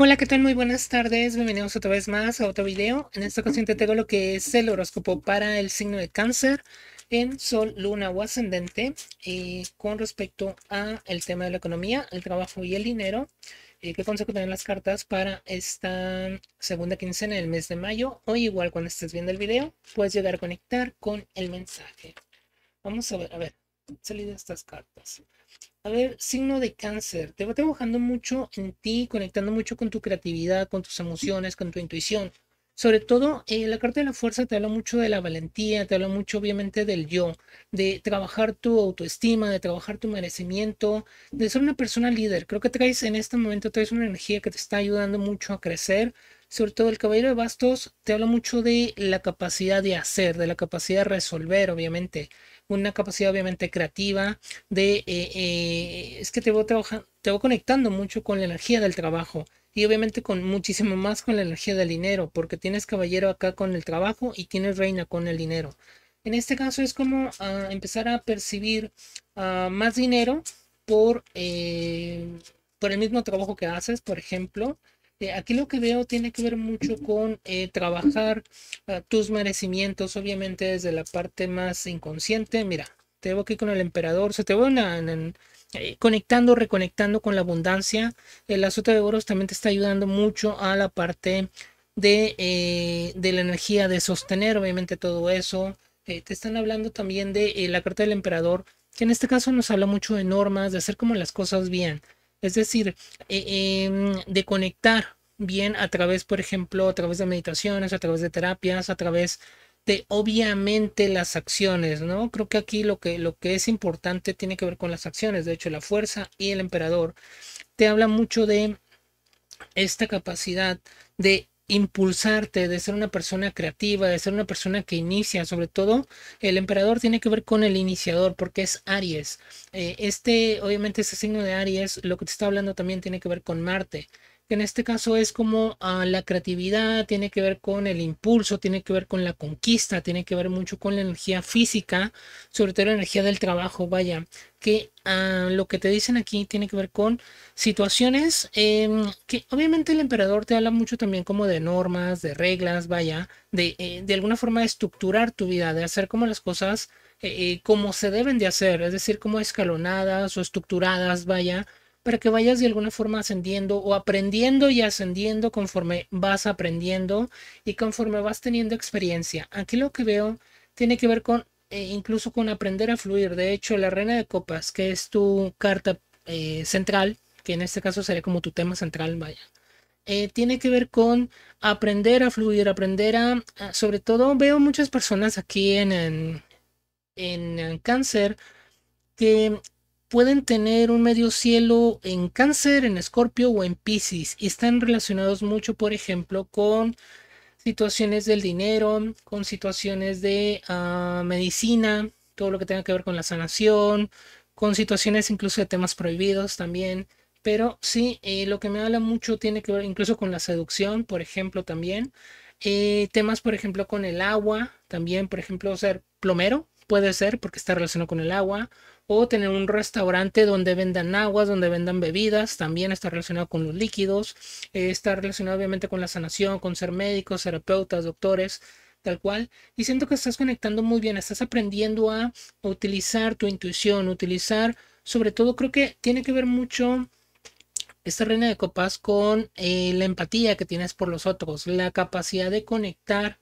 Hola, ¿qué tal? Muy buenas tardes. Bienvenidos otra vez más a otro video. En esta ocasión te tengo lo que es el horóscopo para el signo de cáncer en sol, luna o ascendente y eh, con respecto a el tema de la economía, el trabajo y el dinero. Eh, ¿Qué consejo tienen las cartas para esta segunda quincena del mes de mayo? O igual cuando estés viendo el video, puedes llegar a conectar con el mensaje. Vamos a ver, a ver, de estas cartas. A ver, signo de cáncer. Te va trabajando mucho en ti, conectando mucho con tu creatividad, con tus emociones, con tu intuición. Sobre todo, eh, la carta de la fuerza te habla mucho de la valentía, te habla mucho obviamente del yo, de trabajar tu autoestima, de trabajar tu merecimiento, de ser una persona líder. Creo que traes en este momento, traes una energía que te está ayudando mucho a crecer. Sobre todo el caballero de bastos te habla mucho de la capacidad de hacer, de la capacidad de resolver, obviamente una capacidad obviamente creativa, de, eh, eh, es que te voy, te voy conectando mucho con la energía del trabajo y obviamente con muchísimo más con la energía del dinero, porque tienes caballero acá con el trabajo y tienes reina con el dinero. En este caso es como ah, empezar a percibir ah, más dinero por, eh, por el mismo trabajo que haces, por ejemplo, este, aquí lo que veo tiene que ver mucho con eh, trabajar ah, tus merecimientos, obviamente desde la parte más inconsciente. Mira, te veo aquí con el emperador, se te van eh, conectando, reconectando con la abundancia. El azote de oros también te está ayudando mucho a la parte de, eh, de la energía, de sostener obviamente todo eso. te están hablando también de la carta del emperador, que en este caso nos habla mucho de normas, de hacer como las cosas bien. Es decir, eh, em, de conectar bien a través, por ejemplo, a través de meditaciones, a través de terapias, a través de obviamente las acciones, ¿no? Creo que aquí lo que, lo que es importante tiene que ver con las acciones. De hecho, la fuerza y el emperador te habla mucho de esta capacidad de impulsarte, de ser una persona creativa, de ser una persona que inicia. Sobre todo, el emperador tiene que ver con el iniciador, porque es Aries. Eh, este, obviamente, ese signo de Aries, lo que te está hablando también tiene que ver con Marte que en este caso es como ah, la creatividad, tiene que ver con el impulso, tiene que ver con la conquista, tiene que ver mucho con la energía física, sobre todo la energía del trabajo, vaya, que ah, lo que te dicen aquí tiene que ver con situaciones em, que obviamente el emperador te habla mucho también como de normas, de reglas, vaya, de, eh, de alguna forma de estructurar tu vida, de hacer como las cosas eh, eh, como se deben de hacer, es decir, como escalonadas o estructuradas, vaya para que vayas de alguna forma ascendiendo o aprendiendo y ascendiendo conforme vas aprendiendo y conforme vas teniendo experiencia. Aquí lo que veo tiene que ver con eh, incluso con aprender a fluir. De hecho, la reina de copas, que es tu carta eh, central, que en este caso sería como tu tema central, vaya. Eh, tiene que ver con aprender a fluir, aprender a, sobre todo veo muchas personas aquí en, en cáncer que pueden tener un medio cielo en cáncer, en escorpio o en piscis y están relacionados mucho, por ejemplo, con situaciones del dinero, con situaciones de ah, medicina, todo lo que tenga que ver con la sanación, con situaciones incluso de temas prohibidos también. Pero sí, eh, lo que me habla mucho tiene que ver incluso con la seducción, por ejemplo, también. Eh, temas, por ejemplo, con el agua, también, por ejemplo, ser plomero, puede ser porque está relacionado con el agua. O tener un restaurante donde vendan aguas, donde vendan bebidas, también está relacionado con los líquidos. Eh, está relacionado obviamente con la sanación, con ser médicos, terapeutas, doctores, tal cual. Y siento que estás conectando muy bien, estás aprendiendo a utilizar tu intuición, utilizar, sobre todo creo que tiene que ver mucho esta reina de copas con eh, la empatía que tienes por los otros, la capacidad de conectar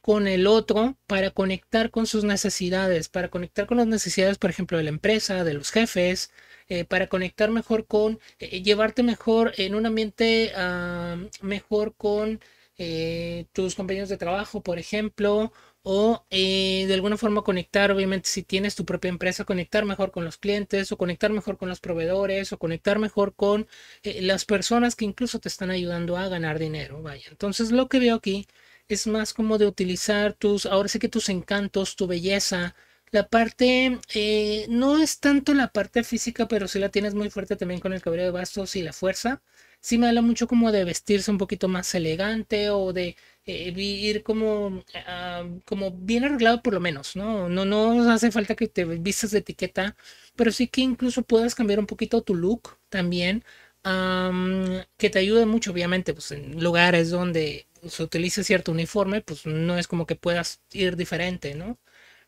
con el otro para conectar con sus necesidades, para conectar con las necesidades, por ejemplo, de la empresa, de los jefes, eh, para conectar mejor con, eh, eh, llevarte mejor en un ambiente ah, mejor con tus compañeros de trabajo, por ejemplo, o de alguna forma conectar, obviamente, si tienes tu propia empresa, conectar mejor con los clientes o conectar mejor con los proveedores o conectar mejor con las personas que incluso te están ayudando a ganar dinero. Vaya, entonces lo que veo aquí es más como de utilizar tus, ahora sé que tus encantos, tu belleza. La parte, eh, no es tanto la parte física, pero sí la tienes muy fuerte también con el cabello de bastos y la fuerza. Sí me habla mucho como de vestirse un poquito más elegante o de eh, ir como, ah, como bien arreglado por lo menos, ¿no? ¿no? No hace falta que te vistas de etiqueta, pero sí que incluso puedas cambiar un poquito tu look también, que te ayude mucho, obviamente, pues en lugares donde se utilice cierto uniforme, pues no es como que puedas ir diferente, ¿no?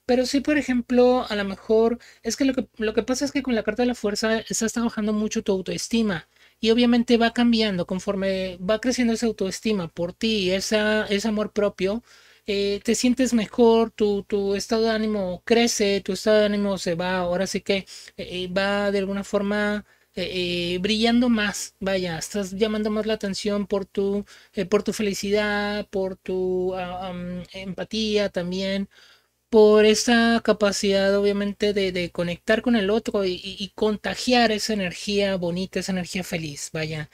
Pero sí, por ejemplo, a lo mejor es que lo, que lo que pasa es que con la carta de la fuerza está trabajando mucho tu autoestima y obviamente va cambiando conforme va creciendo esa autoestima por ti, esa, ese amor propio, eh, te sientes mejor, tu, estado de ánimo crece, tu estado de ánimo se va, ahora sí que eh, eh, va de alguna forma eh, eh, brillando más, vaya, estás llamando más la atención por tu, eh, por tu felicidad, por tu ah, empatía también, por esa capacidad obviamente de, conectar con el otro y, contagiar esa energía bonita, esa energía feliz, vaya.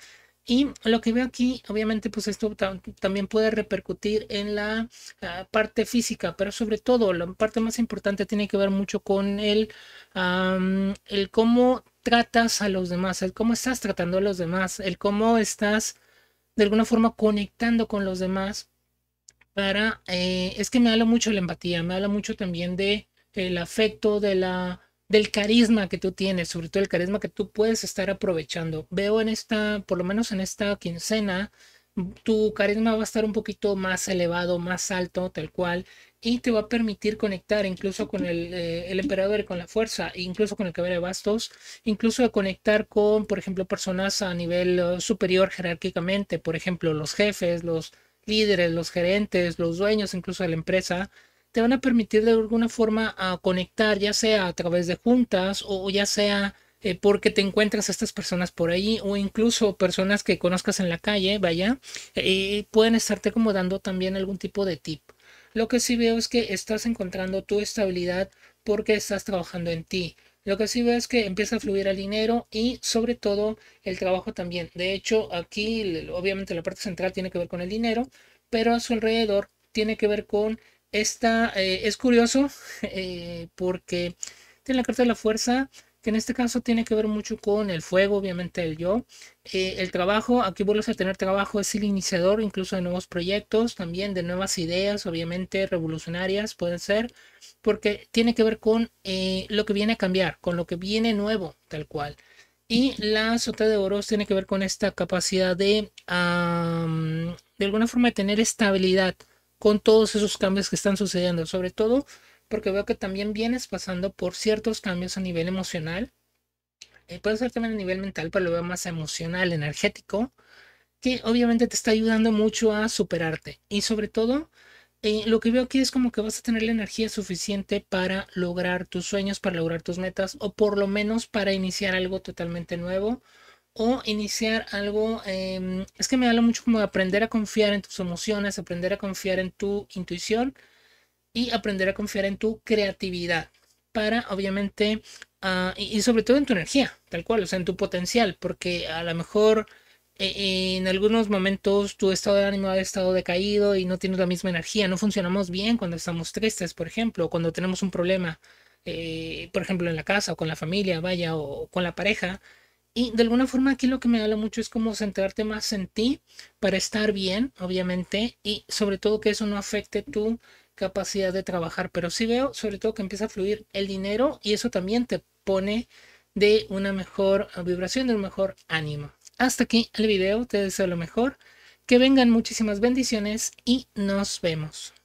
Y lo que veo aquí, obviamente, pues esto también puede repercutir en la ah, parte física, pero sobre todo la parte más importante tiene que ver mucho con el, el cómo tratas a los demás, el cómo estás tratando a los demás, el cómo estás de alguna forma conectando con los demás para... Eh, es que me habla mucho de la empatía, me habla mucho también de el afecto, de la, del carisma que tú tienes, sobre todo el carisma que tú puedes estar aprovechando. Veo en esta, por lo menos en esta quincena, tu carisma va a estar un poquito más elevado, más alto, tal cual y te va a permitir conectar incluso con el, emperador eh, el emperador, con la fuerza, incluso con el caballero de bastos, incluso a conectar con, por ejemplo, personas a nivel eh, superior jerárquicamente, por ejemplo, los jefes, los líderes, los gerentes, los dueños incluso de la empresa, te van a permitir de alguna forma a conectar, ya sea a través de juntas o ya sea eh, porque te encuentras a estas personas por ahí o incluso personas que conozcas en la calle, vaya, y pueden estarte acomodando dando también algún tipo de tip. Lo que sí veo es que estás encontrando tu estabilidad porque estás trabajando en ti. Lo que sí veo es que empieza a fluir el dinero y sobre todo el trabajo también. De hecho, aquí obviamente la parte central tiene que ver con el dinero, pero a su alrededor tiene que ver con esta... Eh, es curioso eh, porque tiene la carta de la fuerza, en este caso tiene que ver mucho con el fuego, obviamente el yo. Eh, el trabajo, aquí vuelves a tener trabajo, es el iniciador incluso de nuevos proyectos, también de nuevas ideas, obviamente revolucionarias pueden ser, porque tiene que ver con eh, lo que viene a cambiar, con lo que viene nuevo, tal cual. Y la sota de oros tiene que ver con esta capacidad de, de alguna forma, de tener estabilidad con todos esos cambios que están sucediendo, sobre todo porque veo que también vienes pasando por ciertos cambios a nivel emocional. Eh, puede ser también a nivel mental, pero lo veo más emocional, energético, que obviamente te está ayudando mucho a superarte. Y sobre todo, eh, lo que veo aquí es como que vas a tener la energía suficiente para lograr tus sueños, para lograr tus metas, o por lo menos para iniciar algo totalmente nuevo o iniciar algo, em, es que me habla mucho como aprender a confiar en tus emociones, aprender a confiar en tu intuición y aprender a confiar en tu creatividad para obviamente ah, y, sobre todo en tu energía, tal cual, o sea, en tu potencial, porque a lo mejor eh, en algunos momentos tu estado de ánimo ha estado decaído y no tienes la misma energía, no funcionamos bien cuando estamos tristes, por ejemplo, o cuando tenemos un problema, eh, por ejemplo, en la casa o con la familia, vaya, o con la pareja. Y de alguna forma aquí lo que me habla mucho es como centrarte más en ti para estar bien, obviamente, y sobre todo que eso no afecte tu capacidad de trabajar, pero si veo sobre todo que empieza a fluir el dinero y eso también te pone de una mejor vibración, de un mejor ánimo. Hasta aquí el video, te deseo lo mejor, que vengan muchísimas bendiciones y nos vemos.